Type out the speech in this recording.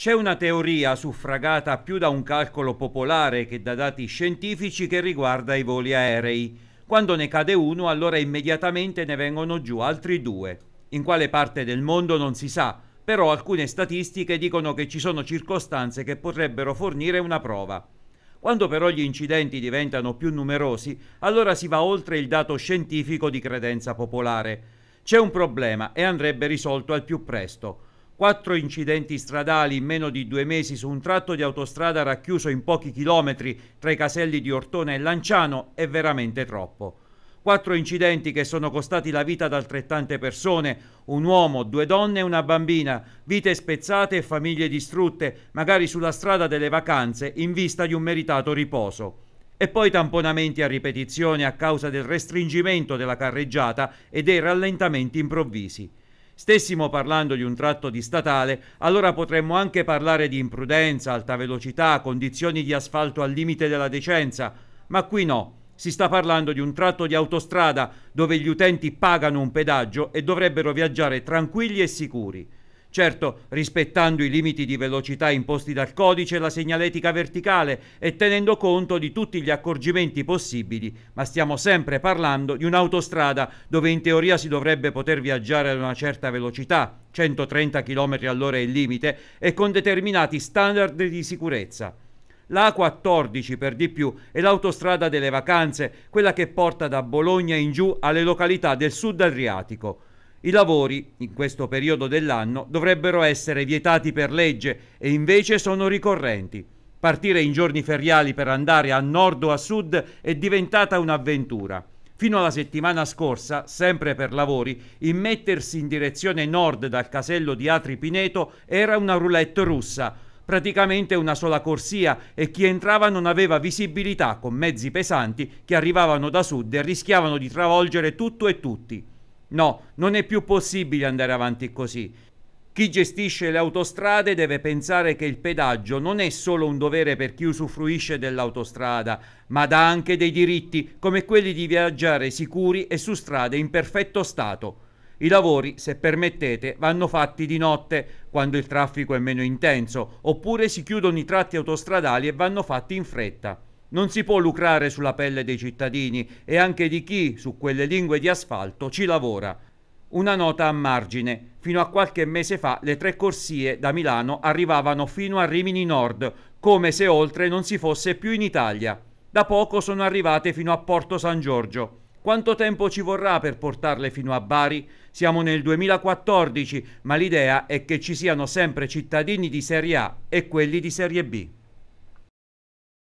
C'è una teoria suffragata più da un calcolo popolare che da dati scientifici che riguarda i voli aerei. Quando ne cade uno, allora immediatamente ne vengono giù altri due. In quale parte del mondo non si sa, però alcune statistiche dicono che ci sono circostanze che potrebbero fornire una prova. Quando però gli incidenti diventano più numerosi, allora si va oltre il dato scientifico di credenza popolare. C'è un problema e andrebbe risolto al più presto quattro incidenti stradali in meno di due mesi su un tratto di autostrada racchiuso in pochi chilometri tra i caselli di Ortona e Lanciano è veramente troppo. Quattro incidenti che sono costati la vita ad altrettante persone, un uomo, due donne e una bambina, vite spezzate e famiglie distrutte, magari sulla strada delle vacanze in vista di un meritato riposo e poi tamponamenti a ripetizione a causa del restringimento della carreggiata e dei rallentamenti improvvisi stessimo parlando di un tratto di statale, allora potremmo anche parlare di imprudenza, alta velocità, condizioni di asfalto al limite della decenza, ma qui no. Si sta parlando di un tratto di autostrada dove gli utenti pagano un pedaggio e dovrebbero viaggiare tranquilli e sicuri certo rispettando i limiti di velocità imposti dal codice e la segnaletica verticale e tenendo conto di tutti gli accorgimenti possibili, ma stiamo sempre parlando di un'autostrada dove in teoria si dovrebbe poter viaggiare ad una certa velocità, 130 km all'ora è il limite, e con determinati standard di sicurezza. La A14 per di più è l'autostrada delle vacanze, quella che porta da Bologna in giù alle località del sud Adriatico. I lavori, in questo periodo dell'anno, dovrebbero essere vietati per legge e invece sono ricorrenti. Partire in giorni feriali per andare a nord o a sud è diventata un'avventura. Fino alla settimana scorsa, sempre per lavori, immettersi in direzione nord dal casello di Atri Pineto era una roulette russa, praticamente una sola corsia e chi entrava non aveva visibilità con mezzi pesanti che arrivavano da sud e rischiavano di travolgere tutto e tutti. No, non è più possibile andare avanti così. Chi gestisce le autostrade deve pensare che il pedaggio non è solo un dovere per chi usufruisce dell'autostrada, ma dà anche dei diritti, come quelli di viaggiare sicuri e su strade in perfetto stato. I lavori, se permettete, vanno fatti di notte, quando il traffico è meno intenso, oppure si chiudono i tratti autostradali e vanno fatti in fretta. Non si può lucrare sulla pelle dei cittadini e anche di chi su quelle lingue di asfalto ci lavora. Una nota a margine. Fino a qualche mese fa le tre corsie da Milano arrivavano fino a Rimini Nord, come se oltre non si fosse più in Italia. Da poco sono arrivate fino a Porto San Giorgio. Quanto tempo ci vorrà per portarle fino a Bari? Siamo nel 2014, ma l'idea è che ci siano sempre cittadini di Serie A e quelli di Serie B.